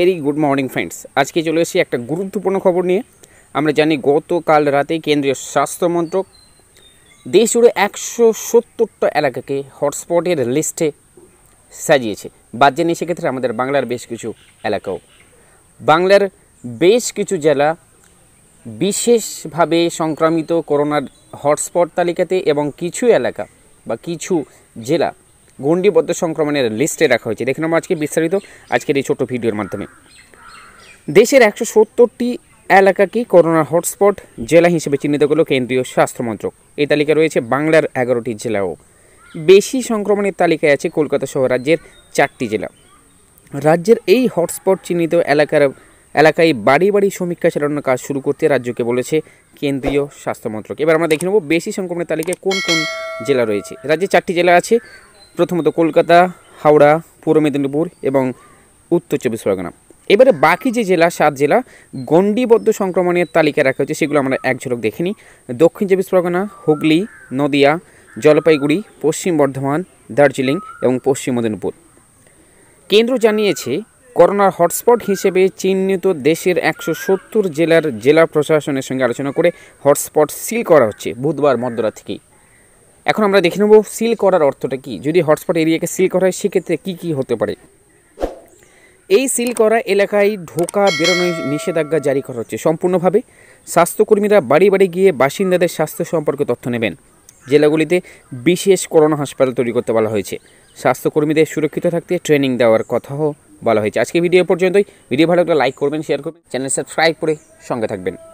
very good morning friends আজকে চলে এসেছি একটা গুরুত্বপূর্ণ খবর নিয়ে আমরা জানি গতকাল রাতে কেন্দ্রীয় স্বাস্থ্যমন্ত্রক দেশ জুড়ে একশো সত্তরটা এলাকাকে হটস্পটের লিস্টে সাজিয়েছে বাদ জানিয়ে সেক্ষেত্রে আমাদের বাংলার বেশ কিছু এলাকাও বাংলার বেশ কিছু জেলা বিশেষভাবে সংক্রামিত করোনার হটস্পট তালিকাতে এবং কিছু এলাকা বা কিছু জেলা গণ্ডিবদ্ধ সংক্রমণের লিস্টে রাখা হয়েছে দেখে নেবো আজকে বিস্তারিত আজকের এই ছোট ভিডিওর মাধ্যমে দেশের একশো সত্তরটি এলাকাকে করোনা হটস্পট জেলা হিসেবে চিহ্নিত করল কেন্দ্রীয় স্বাস্থ্যমন্ত্রক এই তালিকা রয়েছে বাংলার এগারোটি জেলাও বেশি সংক্রমণের তালিকায় আছে কলকাতা সহ রাজ্যের চারটি জেলা রাজ্যের এই হটস্পট চিহ্নিত এলাকার এলাকায় বাড়ি বাড়ি সমীক্ষা চালানোর কাজ শুরু করতে রাজ্যকে বলেছে কেন্দ্রীয় স্বাস্থ্যমন্ত্রক এবার আমরা দেখে নেব বেশি সংক্রমণের তালিকায় কোন কোন জেলা রয়েছে রাজ্যে চারটি জেলা আছে প্রথমত কলকাতা হাওড়া পূর্ব মেদিনীপুর এবং উত্তর চব্বিশ পরগনা এবারে বাকি যে জেলা সাত জেলা গণ্ডিবদ্ধ সংক্রমণের তালিকা রাখা হয়েছে সেগুলো আমরা এক ঝলক দেখে নিই দক্ষিণ চব্বিশ পরগনা হুগলি নদিয়া জলপাইগুড়ি পশ্চিম বর্ধমান দার্জিলিং এবং পশ্চিম মেদিনীপুর কেন্দ্র জানিয়েছে করোনার হটস্পট হিসেবে চিহ্নিত দেশের একশো সত্তর জেলার জেলা প্রশাসনের সঙ্গে আলোচনা করে হটস্পট সিল করা হচ্ছে বুধবার মধ্যরাত থেকেই এখন আমরা দেখে নেব সিল করার অর্থটা কি যদি হটস্পট এরিয়াকে সিল করা হয় সেক্ষেত্রে কী কী হতে পারে এই সিল করা এলাকায় ঢোকা বেরোনোর নিষেধাজ্ঞা জারি করা হচ্ছে সম্পূর্ণভাবে স্বাস্থ্যকর্মীরা বাড়ি বাড়ি গিয়ে বাসিন্দাদের স্বাস্থ্য সম্পর্কে তথ্য নেবেন জেলাগুলিতে বিশেষ করোনা হাসপাতাল তৈরি করতে বলা হয়েছে স্বাস্থ্যকর্মীদের সুরক্ষিত থাকতে ট্রেনিং দেওয়ার কথাও বলা হয়েছে আজকে ভিডিও পর্যন্তই ভিডিও ভালো লাগলে লাইক করবেন শেয়ার করবেন চ্যানেল সাবস্ক্রাইব করে সঙ্গে থাকবেন